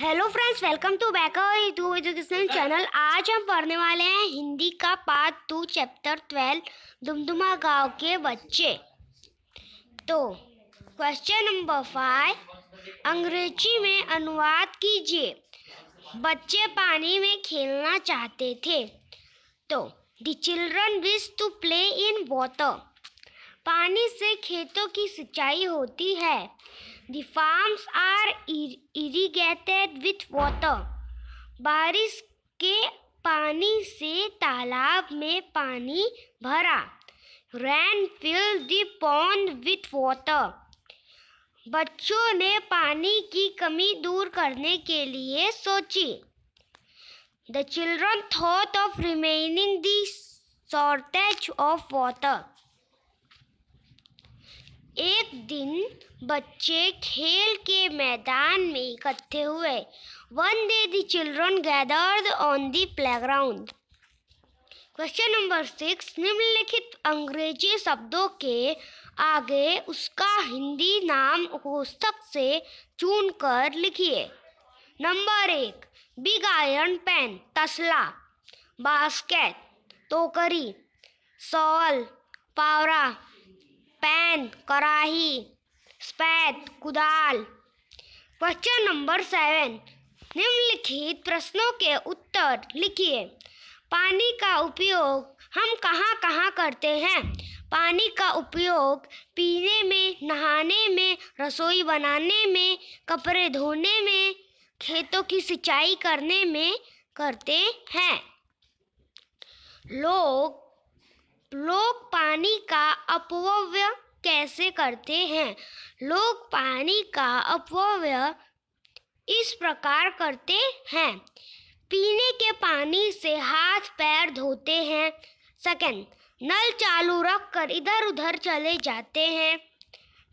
Hello friends welcome to back to education channel आज हम पढ़ने वाले हैं हिंदी का part two chapter twelve Dumduma गांव के बच्चे तो क्वेश्चन नंबर फाइव अंग्रेजी में अनुवाद कीजिए बच्चे पानी में खेलना चाहते थे तो the children wish to play in water पानी से खेतों की सिंचाई होती है The farms are ir irrigated with water. बारिश के पानी से तालाब में पानी भरा rain fill the pond with water बच्चों ने पानी की कमी दूर करने के लिए सोची The children thought of remaining the shortage of water. एक दिन बच्चे खेल के मैदान में इकट्ठे हुए one day the children gathered on the playground question number six निम्नलिखित अंग्रेजी शब्दों के आगे उसका हिंदी नाम पुस्तक से चुन कर लिखिए नंबर एक बिग आयरन पेन तसला बास्केट टोकरी सॉल पावरा पैन कराही स्पैद कुदाल क्वेश्चन नंबर सेवन निम्नलिखित प्रश्नों के उत्तर लिखिए पानी का उपयोग हम कहाँ कहाँ करते हैं पानी का उपयोग पीने में नहाने में रसोई बनाने में कपड़े धोने में खेतों की सिंचाई करने में करते हैं लोग लोग पानी का अपव्यय कैसे करते हैं लोग पानी का अपव्यय इस प्रकार करते हैं पीने के पानी से हाथ पैर धोते हैं सेकंड नल चालू रख कर इधर उधर चले जाते हैं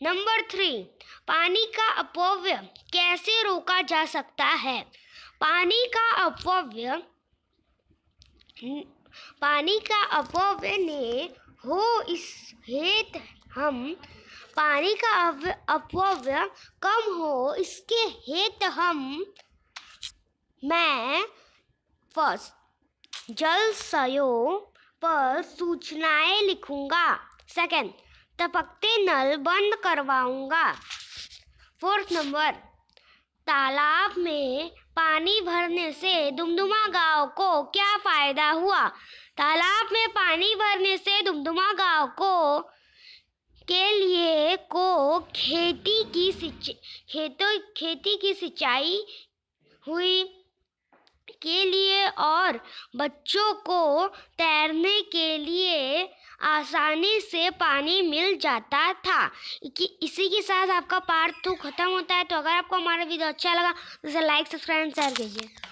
नंबर थ्री पानी का अपव्यय कैसे रोका जा सकता है पानी का अपव्यय पानी का अपव्यय हो इस हेत हम पानी का अपव्यय कम हो इसके हेत हम मैं फर्स्ट जल सयो पर सूचनाएं लिखूंगा सेकंड टपकते नल बंद करवाऊंगा फोर्थ नंबर तालाब में पानी भरने से दुमदुमा गांव को क्या फायदा हुआ तालाब में पानी भरने से दुमदुमा गांव को के लिए को खेती की खेतों खेती की सिंचाई हुई के लिए और बच्चों को तैरने के आसानी से पानी मिल जाता था कि इसी के साथ आपका पार्ट टू ख़त्म होता है तो अगर आपको हमारा वीडियो अच्छा लगा तो इसे लाइक सब्सक्राइब शेयर कीजिए